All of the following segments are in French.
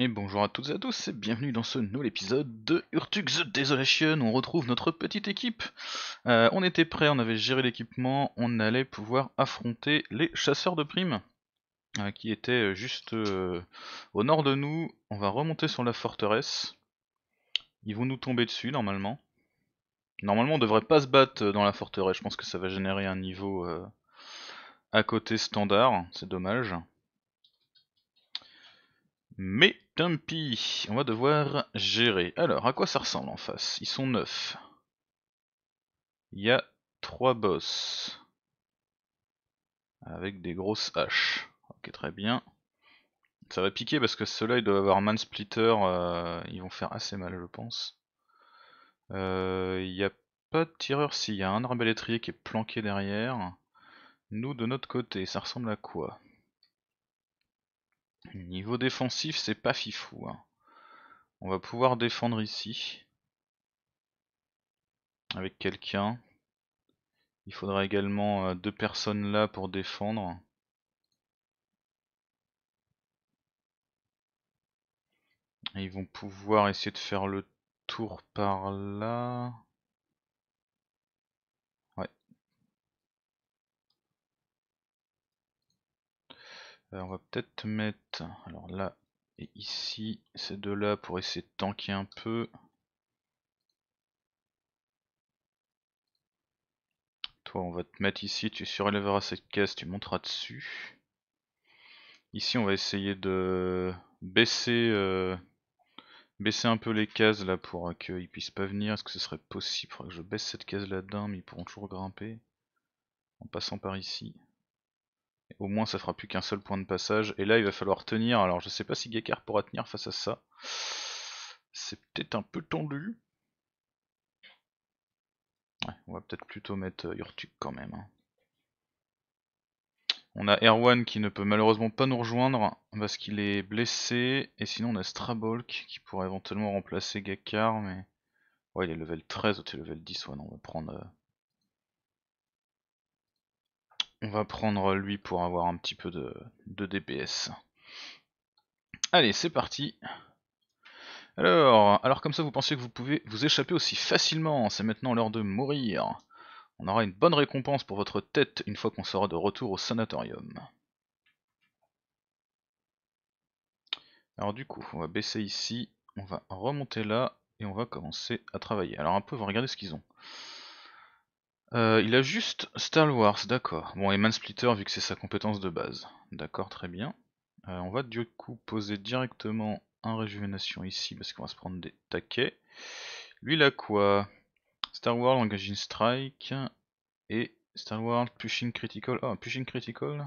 Et bonjour à toutes et à tous et bienvenue dans ce nouvel épisode de Urtux The Desolation. On retrouve notre petite équipe. Euh, on était prêt, on avait géré l'équipement, on allait pouvoir affronter les chasseurs de primes euh, qui étaient juste euh, au nord de nous. On va remonter sur la forteresse. Ils vont nous tomber dessus normalement. Normalement on devrait pas se battre dans la forteresse, je pense que ça va générer un niveau à côté standard, c'est dommage. Mais Dumpy, on va devoir gérer. Alors, à quoi ça ressemble en face Ils sont neuf. Il y a trois boss. Avec des grosses haches. Ok, très bien. Ça va piquer parce que ceux-là, ils doivent avoir Man Splitter. Euh, ils vont faire assez mal, je pense. Euh, il n'y a pas de tireur. Si, il y a un arbalétrier qui est planqué derrière. Nous, de notre côté, ça ressemble à quoi Niveau défensif, c'est pas fifou. Hein. On va pouvoir défendre ici. Avec quelqu'un. Il faudra également euh, deux personnes là pour défendre. Et ils vont pouvoir essayer de faire le tour par là. Euh, on va peut-être mettre, alors là et ici, ces deux-là pour essayer de tanker un peu. Toi, on va te mettre ici, tu surélèveras cette case, tu monteras dessus. Ici, on va essayer de baisser, euh, baisser un peu les cases là pour qu'ils qu'ils puissent pas venir. Est-ce que ce serait possible Il que je baisse cette case là-dedans, mais ils pourront toujours grimper en passant par ici. Au moins ça fera plus qu'un seul point de passage. Et là il va falloir tenir. Alors je sais pas si Gekar pourra tenir face à ça. C'est peut-être un peu tendu. Ouais, on va peut-être plutôt mettre euh, Urtuk quand même. Hein. On a Erwan qui ne peut malheureusement pas nous rejoindre parce qu'il est blessé. Et sinon on a Strabolk qui pourrait éventuellement remplacer Gekkar, mais. Ouais il est level 13, tu level 10, ouais non on va prendre euh, on va prendre lui pour avoir un petit peu de, DPS. Allez, c'est parti. Alors, alors comme ça vous pensez que vous pouvez vous échapper aussi facilement, c'est maintenant l'heure de mourir. On aura une bonne récompense pour votre tête une fois qu'on sera de retour au sanatorium. Alors du coup, on va baisser ici, on va remonter là, et on va commencer à travailler. Alors un peu, vous regardez regarder ce qu'ils ont. Euh, il a juste Star Wars, d'accord. Bon, et Splitter vu que c'est sa compétence de base. D'accord, très bien. Euh, on va du coup poser directement un Réjuvenation ici, parce qu'on va se prendre des taquets. Lui, il a quoi Star Wars, Engaging Strike, et Star Wars, Pushing Critical. Oh, Pushing Critical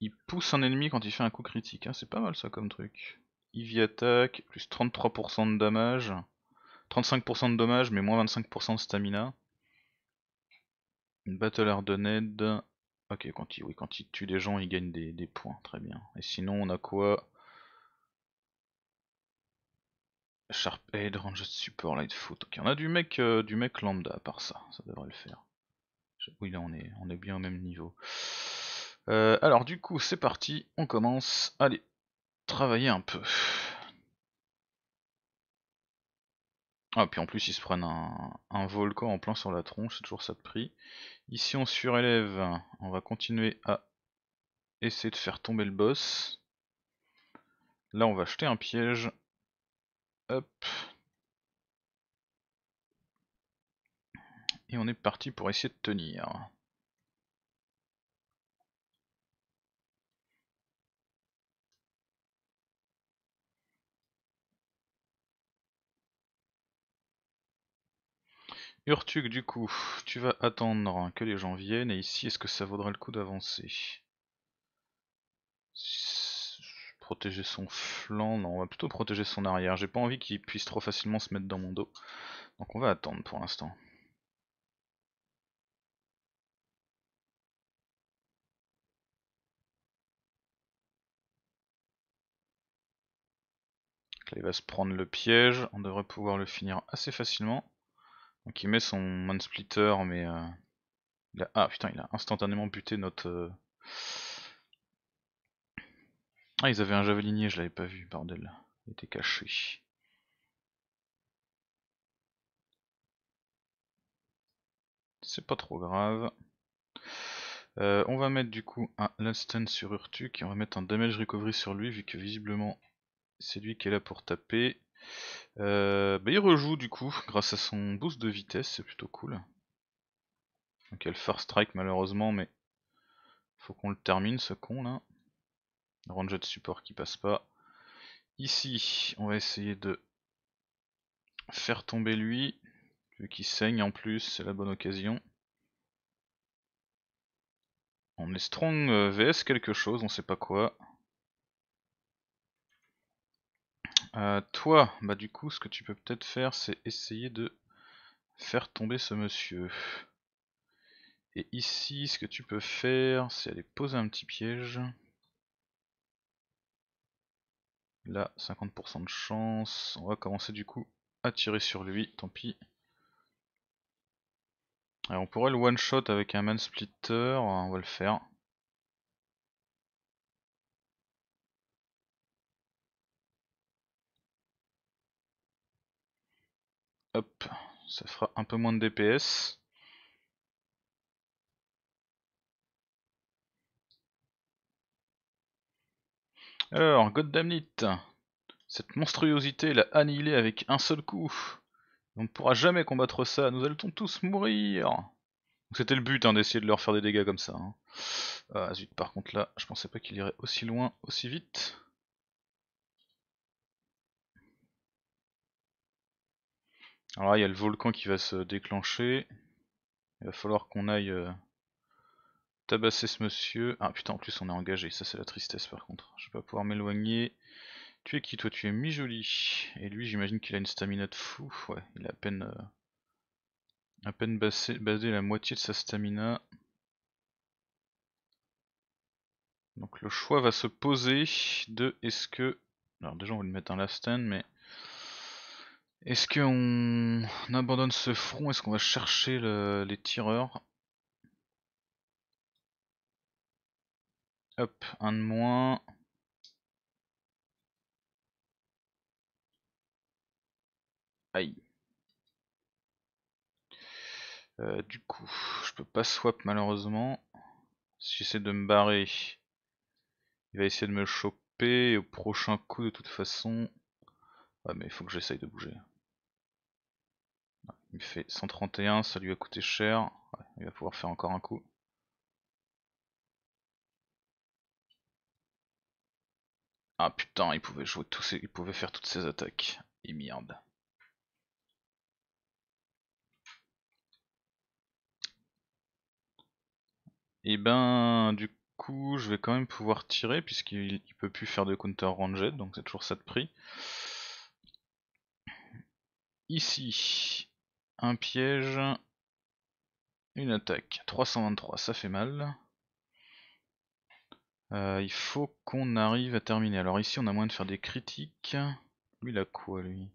Il pousse un ennemi quand il fait un coup critique, hein. c'est pas mal ça comme truc. Ivy Attack, plus 33% de damage. 35% de dommage, mais moins 25% de stamina. Une battle hardened. Ok, quand il, oui, quand il tue des gens, il gagne des, points. Très bien. Et sinon, on a quoi Sharp Aid, Ranger Support, Lightfoot. Ok, on a du mec, euh, du mec lambda à part ça. Ça devrait le faire. Oui, là, on est, on est bien au même niveau. Euh, alors, du coup, c'est parti. On commence. Allez travailler un peu. Ah, puis en plus, ils se prennent un, volcan en plein sur la tronche, c'est toujours ça de prix. Ici, on surélève. On va continuer à essayer de faire tomber le boss. Là, on va jeter un piège. Hop. Et on est parti pour essayer de tenir. Urtug, du coup, tu vas attendre que les gens viennent, et ici, est-ce que ça vaudrait le coup d'avancer Protéger son flanc, non, on va plutôt protéger son arrière. J'ai pas envie qu'il puisse trop facilement se mettre dans mon dos. Donc on va attendre pour l'instant. Là, il va se prendre le piège, on devrait pouvoir le finir assez facilement. Donc il met son man splitter, mais. Euh, il a, ah putain, il a instantanément buté notre. Euh, ah, ils avaient un javelinier, je l'avais pas vu, bordel. Il était caché. C'est pas trop grave. Euh, on va mettre du coup un Stand sur Urtuk et on va mettre un damage recovery sur lui vu que visiblement c'est lui qui est là pour taper. Euh, bah, il rejoue du coup, grâce à son boost de vitesse, c'est plutôt cool. Donc il le Far Strike malheureusement, mais faut qu'on le termine ce con là. Ranger de support qui passe pas. Ici, on va essayer de faire tomber lui, vu qu'il saigne en plus, c'est la bonne occasion. On est strong euh, VS quelque chose, on sait pas quoi. Euh, toi, bah du coup, ce que tu peux peut-être faire, c'est essayer de faire tomber ce monsieur. Et ici, ce que tu peux faire, c'est aller poser un petit piège. Là, 50% de chance. On va commencer du coup à tirer sur lui, tant pis. Alors, on pourrait le one-shot avec un man splitter, on va le faire. Hop, ça fera un peu moins de DPS. Alors, Goddamnit, cette monstruosité l'a annihilé avec un seul coup. On ne pourra jamais combattre ça, nous allons tous mourir. C'était le but hein, d'essayer de leur faire des dégâts comme ça. Ah zut, par contre là, je pensais pas qu'il irait aussi loin, aussi vite. Alors là, il y a le volcan qui va se déclencher. Il va falloir qu'on aille euh, tabasser ce monsieur. Ah putain, en plus on est engagé, ça c'est la tristesse par contre. Je vais pas pouvoir m'éloigner. Tu es qui toi Tu es mi-joli. Et lui, j'imagine qu'il a une stamina de fou. Ouais, il a à peine, euh, peine basé, basé la moitié de sa stamina. Donc le choix va se poser de est-ce que... Alors déjà on va lui mettre un last stand, mais est-ce qu'on abandonne ce front Est-ce qu'on va chercher les tireurs Hop, un de moins. Aïe. Euh, du coup, je peux pas swap malheureusement. Si j'essaie de me barrer, il va essayer de me choper. au prochain coup, de toute façon. Ah mais il faut que j'essaye de bouger. Il fait 131, ça lui a coûté cher. il va pouvoir faire encore un coup. Ah putain, il pouvait jouer tous il pouvait faire toutes ses attaques. Et merde. Et eh ben du coup je vais quand même pouvoir tirer puisqu'il peut plus faire de counter ranged donc c'est toujours ça de prix. Ici un piège. Une attaque. 323, ça fait mal. Euh, il faut qu'on arrive à terminer. Alors ici on a moins de faire des critiques. Lui il a quoi lui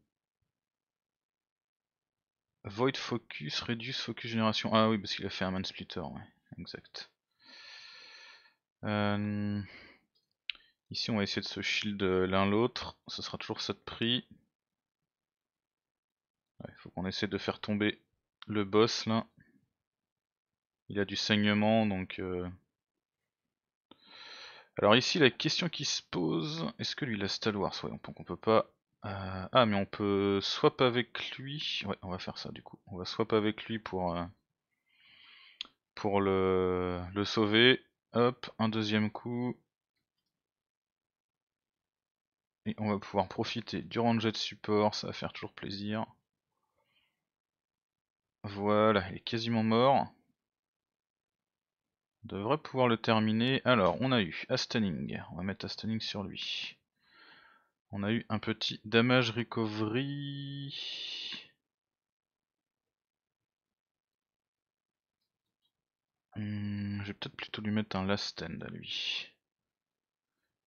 Void focus, reduce focus génération. Ah oui parce qu'il a fait un man splitter, exact. Euh, ici on va essayer de se shield l'un l'autre, ce sera toujours ça de prix. Il faut qu'on essaie de faire tomber le boss là. Il a du saignement donc... Euh. Alors ici la question qui se pose, est-ce que lui il a Soit on peut pas... Euh, ah mais on peut swap avec lui, ouais on va faire ça du coup, on va swap avec lui pour, euh, pour le... le sauver. Hop, un deuxième coup, et on va pouvoir profiter du ranger de support, ça va faire toujours plaisir. Voilà, il est quasiment mort. On devrait pouvoir le terminer. Alors, on a eu Astoning. On va mettre Astoning sur lui. On a eu un petit damage recovery. J'ai hmm, je vais peut-être plutôt lui mettre un last stand à lui.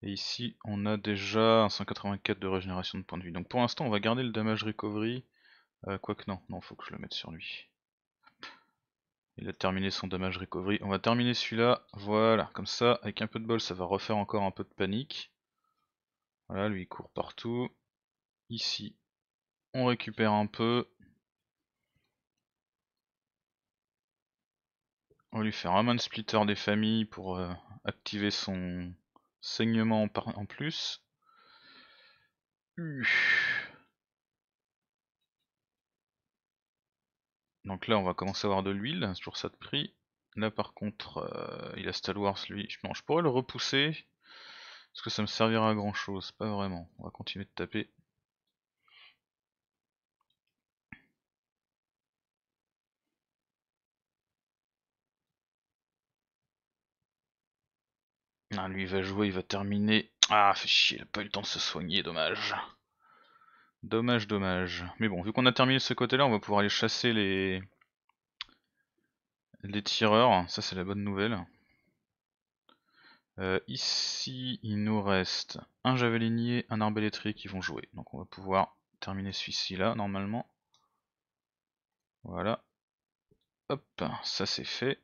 Et ici, on a déjà un 184 de régénération de points de vie. Donc pour l'instant, on va garder le damage recovery euh, Quoique non, non, faut que je le mette sur lui. Il a terminé son damage recovery. On va terminer celui-là. Voilà, comme ça, avec un peu de bol, ça va refaire encore un peu de panique. Voilà, lui il court partout. Ici, on récupère un peu. On va lui faire un man splitter des familles pour euh, activer son saignement en, plus. Hum. Donc là, on va commencer à avoir de l'huile, c'est toujours ça de prix. Là, par contre, euh, il a stalwart lui. Je, je pourrais le repousser. parce que ça me servira à grand chose Pas vraiment. On va continuer de taper. Ah, lui, il va jouer, il va terminer. Ah, fait chier, il a pas eu le temps de se soigner, dommage. Dommage, dommage. Mais bon, vu qu'on a terminé ce côté-là, on va pouvoir aller chasser les... les tireurs. Ça, c'est la bonne nouvelle. Euh, ici, il nous reste un javelinier, un arbalétrier qui vont jouer. Donc on va pouvoir terminer celui-ci là, normalement. Voilà. Hop, ça c'est fait.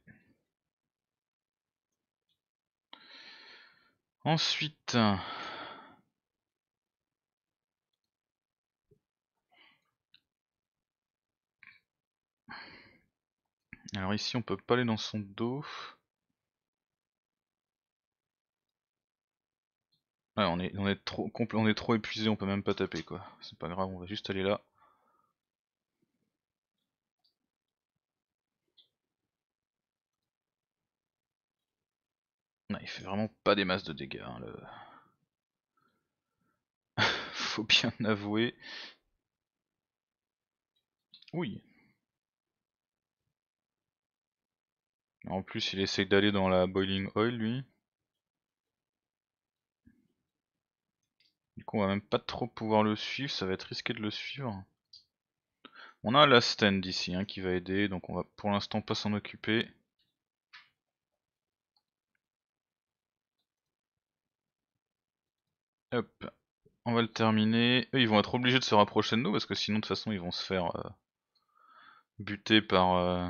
Ensuite, Alors ici on peut pas aller dans son dos. Ah, on est, trop épuisé, on peut même pas taper quoi. C'est pas grave, on va juste aller là. il fait vraiment pas des masses de dégâts. Hein, le... Faut bien avouer. Oui, En plus, il essaye d'aller dans la boiling oil, lui. Du coup, on va même pas trop pouvoir le suivre, ça va être risqué de le suivre. On a la stand ici hein, qui va aider, donc on va pour l'instant pas s'en occuper. Hop, on va le terminer. ils vont être obligés de se rapprocher de nous parce que sinon de toute façon ils vont se faire euh, buter par, euh,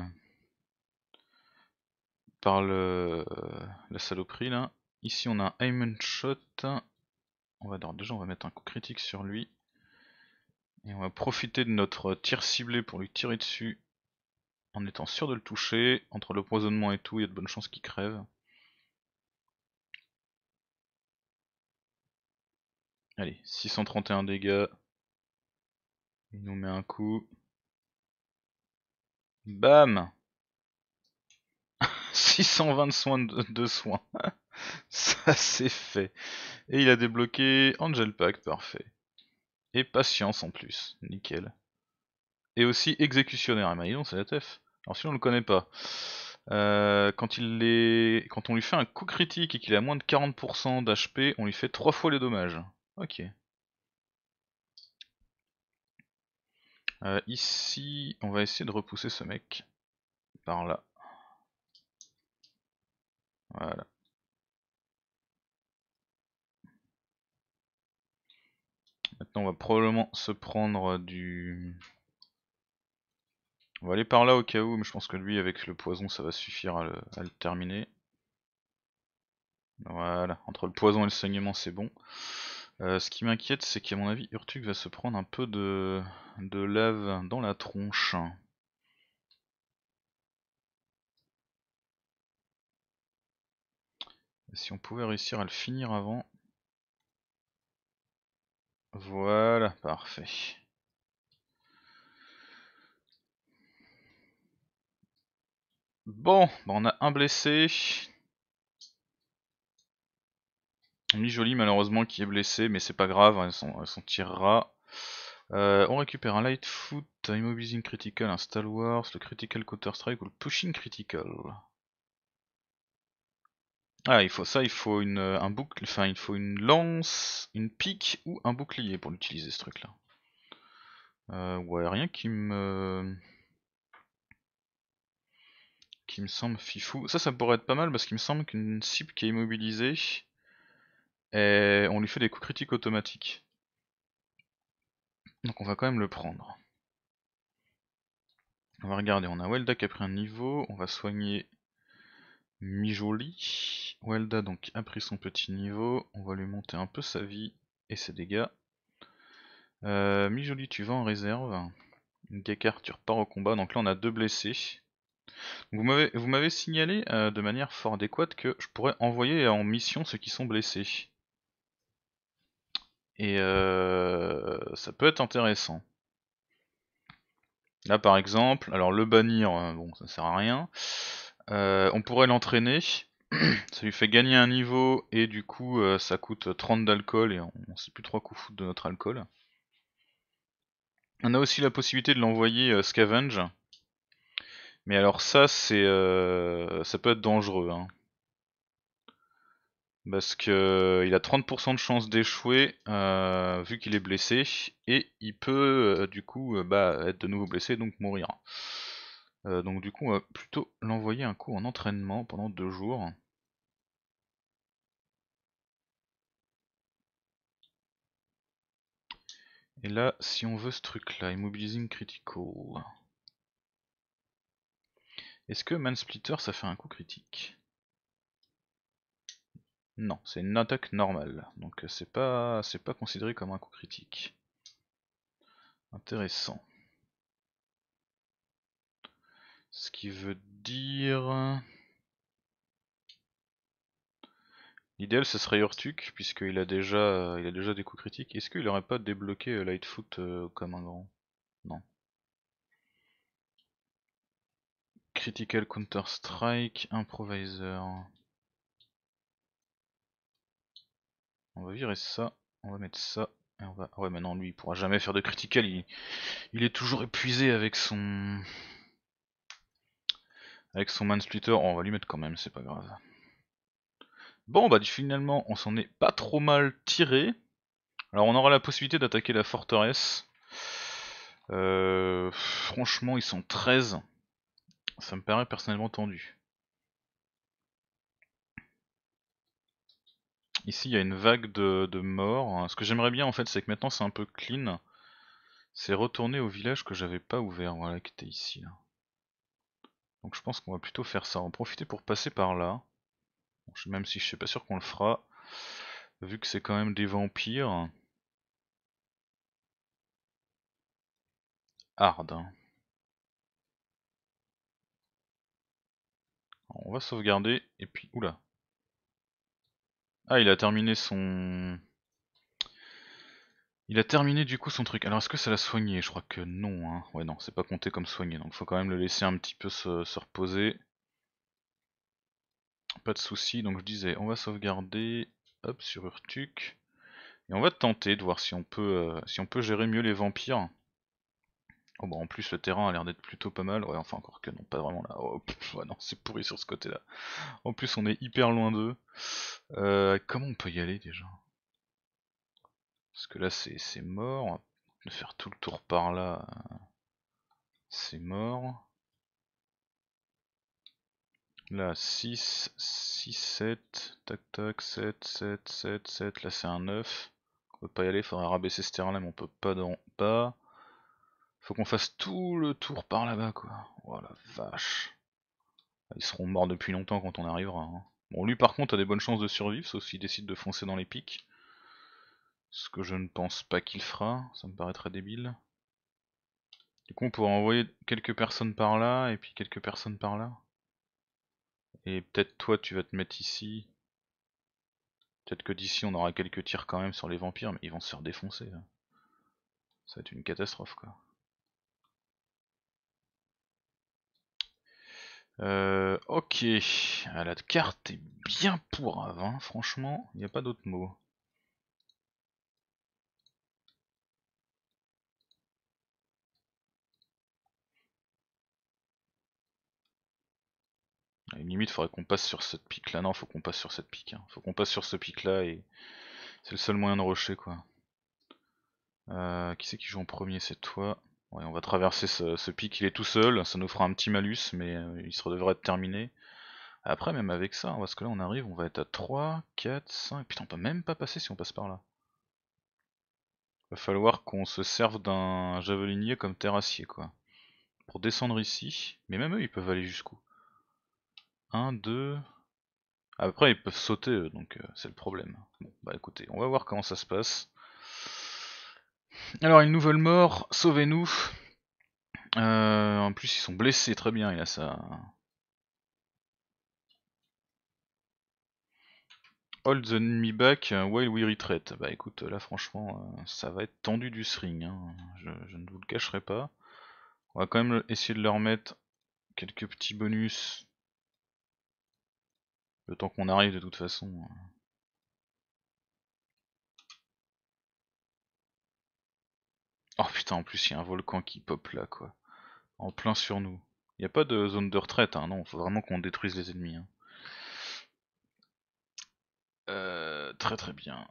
par le, la saloperie là. Ici on a un aim shot. On va deux déjà on va mettre un coup critique sur lui. Et on va profiter de notre tir ciblé pour lui tirer dessus en étant sûr de le toucher. Entre le poisonnement et tout, il y a de bonnes chances qu'il crève. Allez, 631 dégâts. Il nous met un coup. Bam 620 soins de, soins. Ça c'est fait. Et il a débloqué Angel Pack, parfait. Et patience en plus, nickel. Et aussi exécutionnaire. Ah bah c'est la TF. Alors si on le connaît pas. Euh, quand, on lui fait un coup critique et qu'il a moins de 40% d'HP, on lui fait 3 fois les dommages. Ok. Euh, ici, on va essayer de repousser ce mec par là. Voilà. Maintenant, on va probablement se prendre du... On va aller par là au cas où, mais je pense que lui, avec le poison, ça va suffire à le, terminer. Voilà, entre le poison et le saignement, c'est bon. Euh, ce qui m'inquiète, c'est qu'à mon avis, Urtuk va se prendre un peu de lave dans la tronche. Si on pouvait réussir à le finir avant. Voilà, parfait. Bon, bah, on a un blessé. Une jolie malheureusement qui est blessé, mais c'est pas grave, elle hein, s'en euh, tirera. Euh, on récupère un Lightfoot, un immobilizing Critical, un Wars le Critical Counter-Strike ou le Pushing Critical. Ah, il faut ça, il faut une, euh, un boucle, enfin, il faut une lance, une pique ou un bouclier pour l'utiliser ce truc là. Euh, ouais, rien qui me. qui me semble fifou. Ça, ça pourrait être pas mal parce qu'il me semble qu'une cible qui est immobilisée, eh, on lui fait des coups critiques automatiques. Donc on va quand même le prendre. On va regarder, on a Welda qui a pris un niveau, on va soigner Mijoli. Welda donc a pris son petit niveau. On va lui monter un peu sa vie et ses dégâts. Euh, Mijoli, tu vas en réserve. Gekar, tu repars au combat. Donc là, on a deux blessés. vous m'avez signalé euh, de manière fort adéquate que je pourrais envoyer en mission ceux qui sont blessés. Et euh, ça peut être intéressant. Là par exemple, alors le bannir, bon ça sert à rien. Euh, on pourrait l'entraîner. ça lui fait gagner un niveau et du coup euh, ça coûte 30 d'alcool et on, sait plus trop coups foutre de notre alcool. On a aussi la possibilité de l'envoyer euh, scavenge. Mais alors ça c'est ça peut être dangereux hein. Parce que il a 30% de chance d'échouer vu qu'il est blessé et il peut du coup bah, être de nouveau blessé donc mourir. Euh, donc du coup, on va plutôt l'envoyer un coup en entraînement pendant deux jours. Et là, si on veut ce truc-là, Immobilizing Critical. Est-ce que Mansplitter, ça fait un coup critique Non, c'est une attaque normale, donc c'est pas, pas considéré comme un coup critique. Intéressant. Ce qui veut dire... L'idéal ce serait Urtuk puisqu'il a déjà euh, il a déjà des coups critiques. Est-ce qu'il aurait pas débloqué euh, Lightfoot euh, comme un grand Non. Critical Counter Strike Improviser. On va virer ça, on va mettre ça, Ouais maintenant lui il pourra jamais faire de critical, il, il est toujours épuisé avec son avec son mansplitter, on va lui mettre quand même, c'est pas grave. Bon, bah finalement, on s'en est pas trop mal tiré. Alors on aura la possibilité d'attaquer la forteresse. Euh, franchement, ils sont 13. Ça me paraît personnellement tendu. Ici, il y a une vague de, de morts. Ce que j'aimerais bien, en fait, c'est que maintenant, c'est un peu clean. C'est retourner au village que j'avais pas ouvert, voilà, qui était ici. Là. Donc je pense qu'on va plutôt faire ça, en profiter pour passer par là. Même si je ne suis pas sûr qu'on le fera, vu que c'est quand même des vampires. Hard. On va sauvegarder, et puis... Oula Ah, il a terminé son... Il a terminé du coup son truc. Alors est-ce que ça l'a soigné Je crois que non. Hein. Ouais non, c'est pas compté comme soigné. Donc faut quand même le laisser un petit peu se, reposer. Pas de souci. Donc je disais, on va sauvegarder. Hop sur Urtuk. Et on va tenter de voir si on peut, euh, si on peut gérer mieux les vampires. Oh bah en plus le terrain a l'air d'être plutôt pas mal. Ouais enfin encore que non, pas vraiment là. Oh ouais, non, c'est pourri sur ce côté là. En plus on est hyper loin d'eux. Euh, comment on peut y aller déjà parce que là, c'est mort. On va faire tout le tour par là. C'est mort. Là, 6, 6, 7, tac tac, 7, 7, 7, 7, là c'est un 9. On peut pas y aller, faudrait rabaisser ce terrain là, mais on peut pas dans bas. Faut qu'on fasse tout le tour par là-bas quoi. Oh la vache. Ah, ils seront morts depuis longtemps quand on arrivera. Hein. Bon lui par contre a des bonnes chances de survivre, sauf s'il décide de foncer dans les pics. Ce que je ne pense pas qu'il fera, ça me paraît très débile. Du coup on pourra envoyer quelques personnes par là, et puis quelques personnes par là. Et peut-être toi tu vas te mettre ici. Peut-être que d'ici on aura quelques tirs quand même sur les vampires, mais ils vont se faire défoncer. Ça va être une catastrophe quoi. Euh, ok, ah, la carte est bien pour hein, franchement, il n'y a pas d'autre mot. il limite, faudrait qu'on passe sur cette pique là. Non, faut qu'on passe sur cette pique. Hein. Faut qu'on passe sur ce pic là et c'est le seul moyen de rocher quoi. Euh, qui c'est qui joue en premier C'est toi. on va traverser ce, pic. Il est tout seul. Ça nous fera un petit malus, mais euh, il devrait être terminé. Après, même avec ça, parce que là on arrive, on va être à 3, 4, 5. Putain, on peut même pas passer si on passe par là. Va falloir qu'on se serve d'un javelinier comme terrassier quoi. Pour descendre ici, mais même eux ils peuvent aller jusqu'où 1, 2... Après ils peuvent sauter eux, donc euh, c'est le problème. Bon, bah écoutez, on va voir comment ça se passe. Alors une nouvelle mort, sauvez-nous. Euh, en plus ils sont blessés, très bien, il a ça. Hold the enemy back while we retreat. Bah écoute, là franchement, euh, ça va être tendu du string, hein. je, je, ne vous le cacherai pas. On va quand même essayer de leur mettre quelques petits bonus le temps qu'on arrive de toute façon. Euh. Oh putain, en plus il y a un volcan qui pop là quoi. En plein sur nous. Il n'y a pas de zone de retraite, hein, non, faut vraiment qu'on détruise les ennemis. Hein. Euh, très très bien.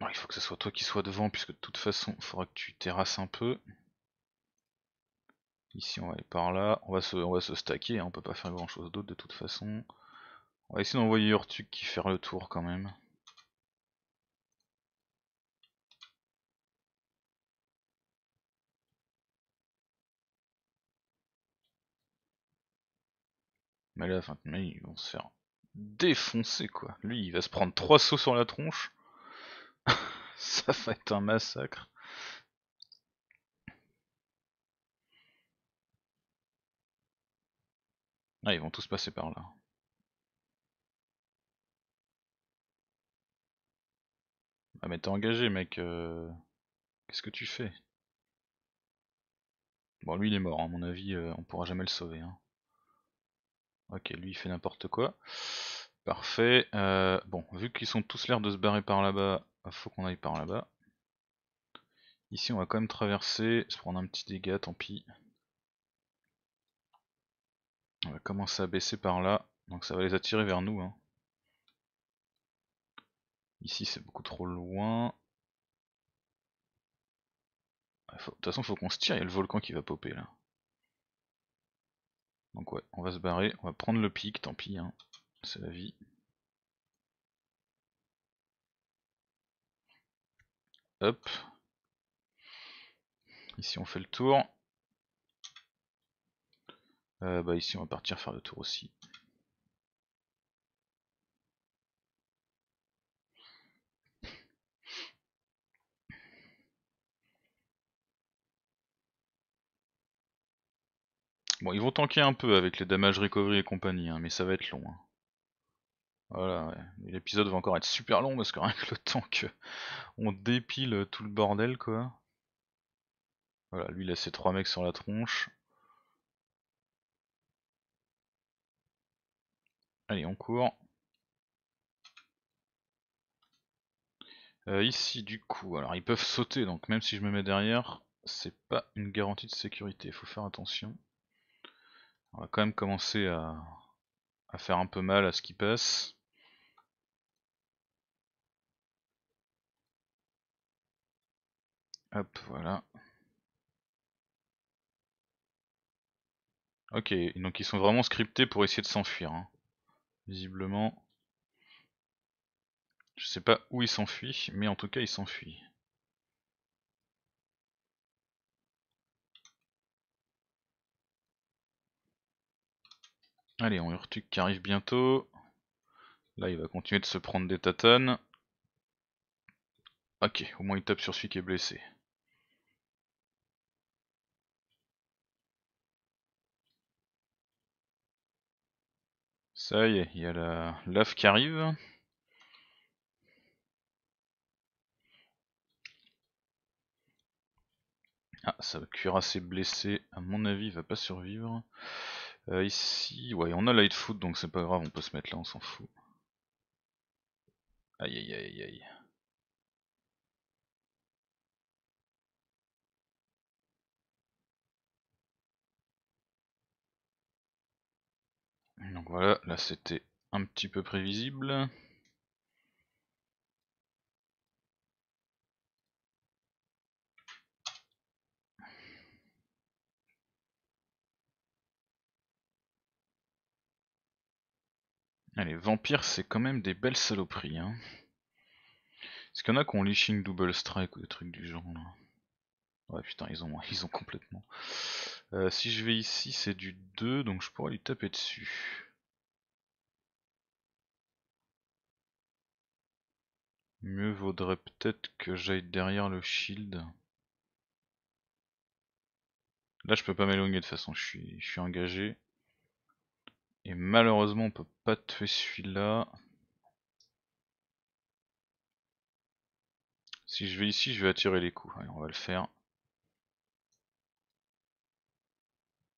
il faut que ce soit toi qui sois devant, puisque de toute façon, il faudra que tu terrasses un peu. Ici on va aller par là, on va se, va se stacker, hein, on peut pas faire grand chose d'autre de toute façon. On va essayer d'envoyer Urtuk qui fait le tour quand même. Mais là, mais ils vont se faire défoncer quoi. Lui, il va se prendre trois sauts sur la tronche. Ça va être un massacre. Ah, ils vont tous passer par là. Ah mais t'es engagé mec, euh, qu'est-ce que tu fais Bon lui il est mort, à mon avis euh, on pourra jamais le sauver. Hein. Ok lui il fait n'importe quoi. Parfait, euh, bon vu qu'ils sont tous l'air de se barrer par là-bas, ah, faut qu'on aille par là-bas. Ici on va quand même traverser, se prendre un petit dégât, tant pis. On va commencer à baisser par là, donc ça va les attirer vers nous. Hein. Ici c'est beaucoup trop loin. De toute façon faut qu'on se tire, il y a le volcan qui va popper là. Donc ouais, on va se barrer, on va prendre le pic, tant pis, hein. c'est la vie. Hop. Ici on fait le tour. Euh, bah ici on va partir faire le tour aussi. Bon, ils vont tanker un peu avec les damages recovery et compagnie, hein, mais ça va être long. Hein. Voilà, ouais. l'épisode va encore être super long parce que rien que le temps euh, que on dépile tout le bordel, quoi. Voilà, lui il a ses trois mecs sur la tronche. Allez, on court. Euh, ici, du coup, alors ils peuvent sauter, donc même si je me mets derrière, c'est pas une garantie de sécurité, Il faut faire attention. On va quand même commencer à, faire un peu mal à ce qui passe. Hop, voilà. Ok, donc ils sont vraiment scriptés pour essayer de s'enfuir. Hein. Visiblement. Je sais pas où il s'enfuit, mais en tout cas il s'enfuit. Allez, on Urtuk qui arrive bientôt. Là, il va continuer de se prendre des tatanes. Ok, au moins il tape sur celui qui est blessé. Ça y est, il y a la qui arrive. Ah, ça va blessé, à mon avis, il va pas survivre. Euh, ici, ouais, on a Lightfoot, donc c'est pas grave, on peut se mettre là, on s'en fout. Aïe aïe aïe aïe. Donc voilà, là c'était un petit peu prévisible. Allez, vampires, c'est quand même des belles saloperies. Hein. Est-ce qu'il y en a qui ont leashing double strike ou des trucs du genre là Ouais putain, ils ont, ils ont complètement... Euh, si je vais ici, c'est du 2, donc je pourrais lui taper dessus. Mieux vaudrait peut-être que j'aille derrière le shield. Là, je peux pas m'éloigner de toute façon, je suis, je suis engagé. Et malheureusement, on peut pas tuer celui-là. Si je vais ici, je vais attirer les coups. Allez, on va le faire.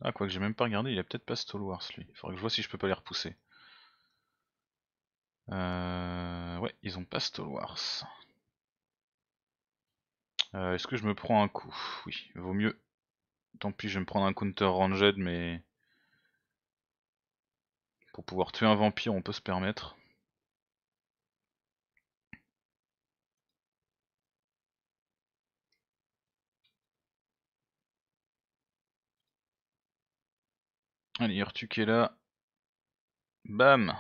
Ah, quoi que j'ai même pas regardé, il a peut-être pas Wars lui. Il faudrait que je vois si je peux pas les repousser. Euh... Ouais, ils ont pas wars Euh, Est-ce que je me prends un coup Oui, vaut mieux. Tant pis, je vais me prendre un counter ranged, mais... Pour pouvoir tuer un vampire, on peut se permettre. Allez, qui est là. Bam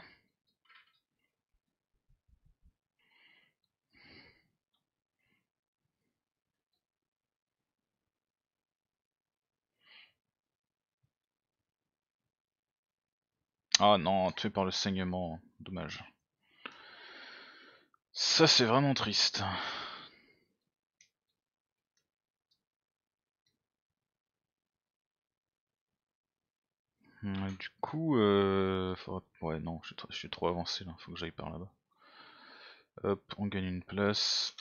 Ah non, tué par le saignement, dommage. Ça c'est vraiment triste. du coup, euh, ouais non, je suis, trop, avancé là, faut que j'aille par là-bas. Hop, on gagne une place.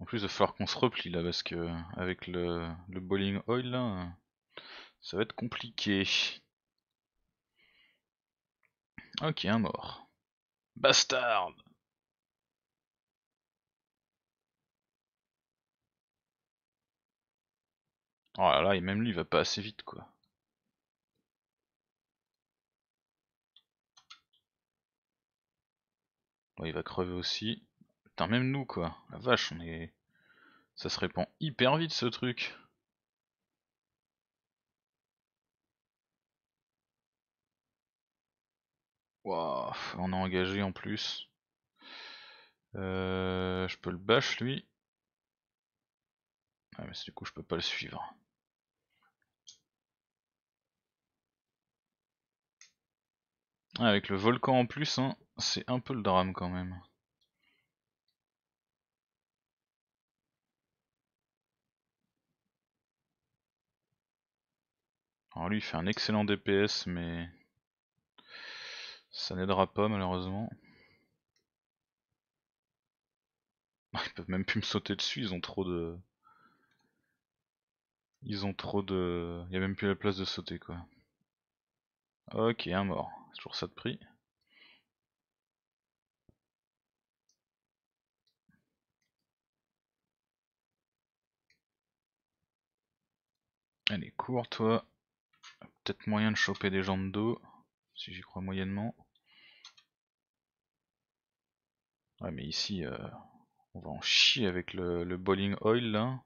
En plus, il va falloir qu'on se replie là parce que avec le, le bowling oil ça va être compliqué. Ok, un mort. Bastard Oh là là, et même lui, il va pas assez vite, quoi. il va crever aussi. Putain, même nous, quoi. La vache, on est... Ça se répand hyper vite, ce truc. Waouh, on a engagé en plus. Euh, je peux le bash lui. Ah, mais du coup, je peux pas le suivre. Ah, avec le volcan en plus, hein, c'est un peu le drame quand même. Alors oh, lui il fait un excellent DPS mais ça n'aidera pas malheureusement. Ils peuvent même plus me sauter dessus, ils ont trop de... Ils ont trop de... Il n'y a même plus la place de sauter quoi. Ok, un mort c'est toujours ça de prix. Allez, est toi. Peut-être moyen de choper des jambes d'eau, si j'y crois moyennement. Ouais, mais ici, euh, on va en chier avec le, le bowling oil là.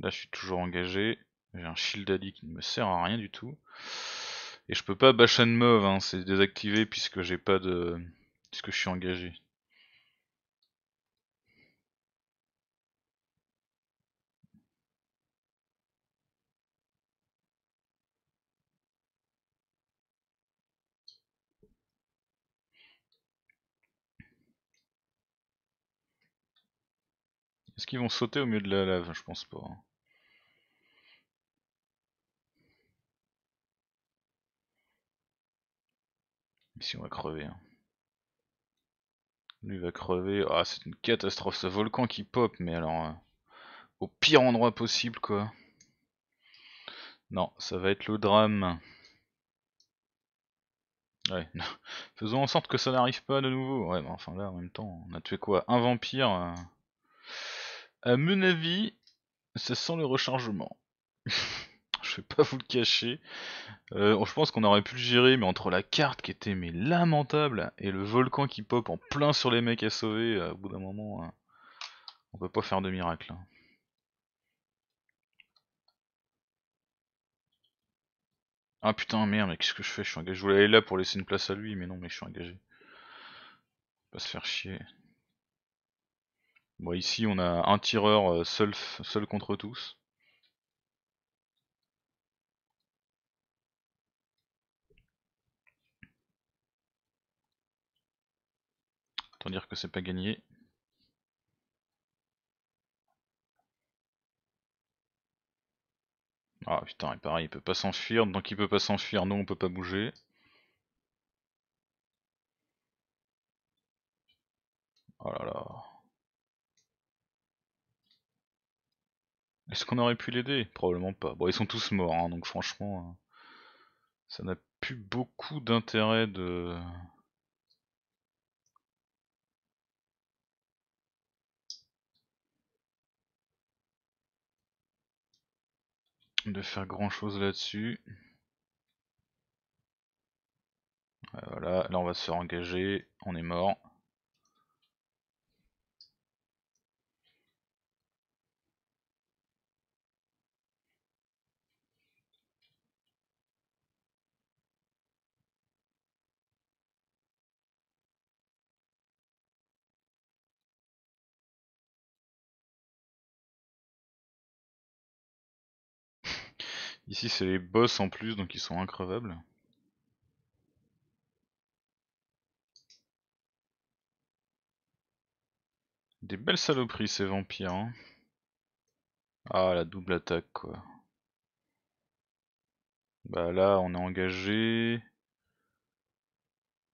Là, je suis toujours engagé. J'ai un shield Ali qui ne me sert à rien du tout. Et je peux pas bash and move, hein, c'est désactivé puisque j'ai pas de. puisque je suis engagé. Est-ce qu'ils vont sauter au milieu de la lave Je pense pas. Hein. si on va crever. Hein. Lui va crever. Ah c'est une catastrophe ce volcan qui pop, mais alors euh, au pire endroit possible quoi. Non, ça va être le drame. Ouais, faisons en sorte que ça n'arrive pas de nouveau. Ouais, mais enfin là en même temps, on a tué quoi Un vampire euh. À mon avis, ça sent le rechargement. je vais pas vous le cacher. Euh, je pense qu'on aurait pu le gérer, mais entre la carte qui était mais lamentable et le volcan qui pop en plein sur les mecs à sauver, à euh, au bout d'un moment, on euh, on peut pas faire de miracle. Hein. Ah putain merde, mais qu'est-ce que je fais Je suis engagé. Je voulais aller là pour laisser une place à lui, mais non, mais je suis engagé. Pas se faire chier. Bon, ici on a un tireur seul, seul contre tous. dire que c'est pas gagné. Ah putain, pareil, il peut pas s'enfuir, donc il peut pas s'enfuir, nous on peut pas bouger. Oh Est-ce qu'on aurait pu l'aider Probablement pas. Bon, ils sont tous morts, hein, donc franchement, euh, ça n'a plus beaucoup d'intérêt de... de faire grand chose là-dessus. Voilà, là on va se faire engager, on est mort. Ici c'est les boss en plus, donc ils sont increvables. Des belles saloperies ces vampires. Hein. Ah la double attaque quoi. Bah là on est engagé.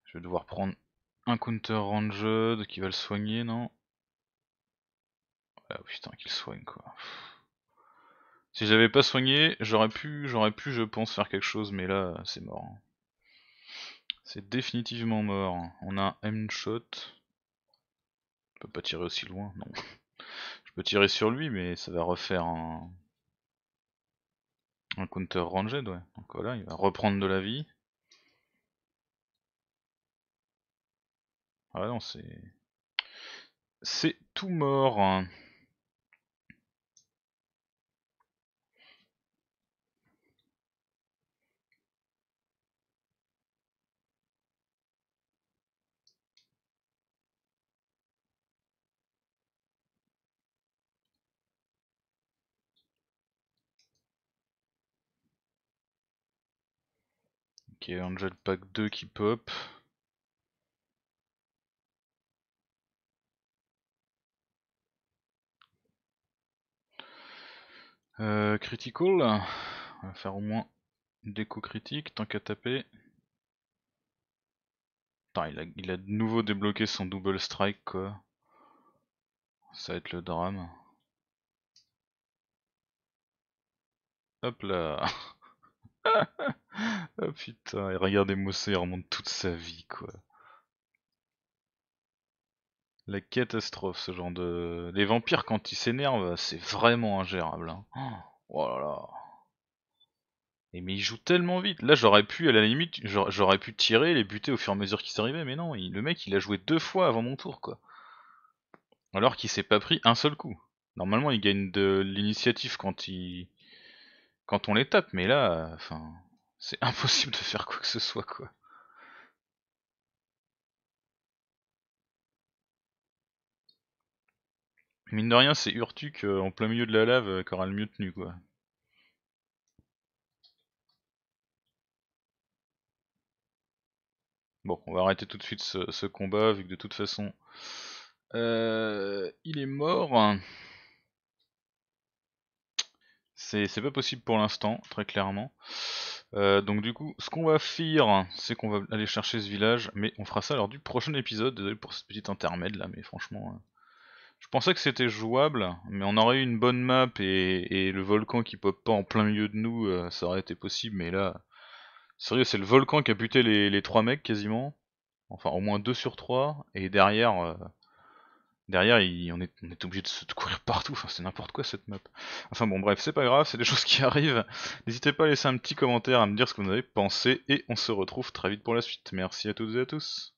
Je vais devoir prendre un counter ranged qui va le soigner non Ah putain qu'il soigne quoi. Si j'avais pas soigné, j'aurais pu, j'aurais pu, je pense, faire quelque chose, mais là, c'est mort. C'est définitivement mort. On a un M-shot. Je peux pas tirer aussi loin, non. Je peux tirer sur lui, mais ça va refaire un... Un counter ranged, ouais. Donc voilà, il va reprendre de la vie. Ah non, c'est... C'est tout mort. Ok, Angel Pack 2 qui pop. Euh, critical, on va faire au moins des déco critiques tant qu'à taper. il, a, de nouveau débloqué son double strike quoi. Ça va être le drame. Hop là oh putain, et regardez Mossé, il remonte toute sa vie, quoi. La catastrophe, ce genre de... Les vampires, quand ils s'énervent, c'est vraiment ingérable. Voilà. Hein. Oh Et mais il joue tellement vite. Là, j'aurais pu, à la limite, j'aurais pu tirer, les buter au fur et à mesure qu'ils arrivaient, mais non, le mec, il a joué deux fois avant mon tour, quoi. Alors qu'il s'est pas pris un seul coup. Normalement, il gagne de l'initiative quand il quand on les tape, mais là, enfin, c'est impossible de faire quoi que ce soit, quoi. Mine de rien, c'est Urtuk en plein milieu de la lave euh, qui aura le mieux tenu, quoi. Bon, on va arrêter tout de suite ce, ce combat, vu que de toute façon, euh, il est mort. C'est pas possible pour l'instant, très clairement. Euh, donc du coup, ce qu'on va faire, c'est qu'on va aller chercher ce village, mais on fera ça lors du prochain épisode, désolé pour cette petite intermède là, mais franchement... Euh, je pensais que c'était jouable, mais on aurait eu une bonne map et, le volcan qui pop pas en plein milieu de nous, euh, ça aurait été possible, mais là... Sérieux, c'est le volcan qui a buté les, trois mecs quasiment, enfin au moins 2 sur 3, et derrière derrière, il, on, est, obligé de se courir partout. Enfin, c'est n'importe quoi cette map. Enfin bon, bref, c'est pas grave, c'est des choses qui arrivent. N'hésitez pas à laisser un petit commentaire, à me dire ce que vous avez pensé, et on se retrouve très vite pour la suite. Merci à toutes et à tous.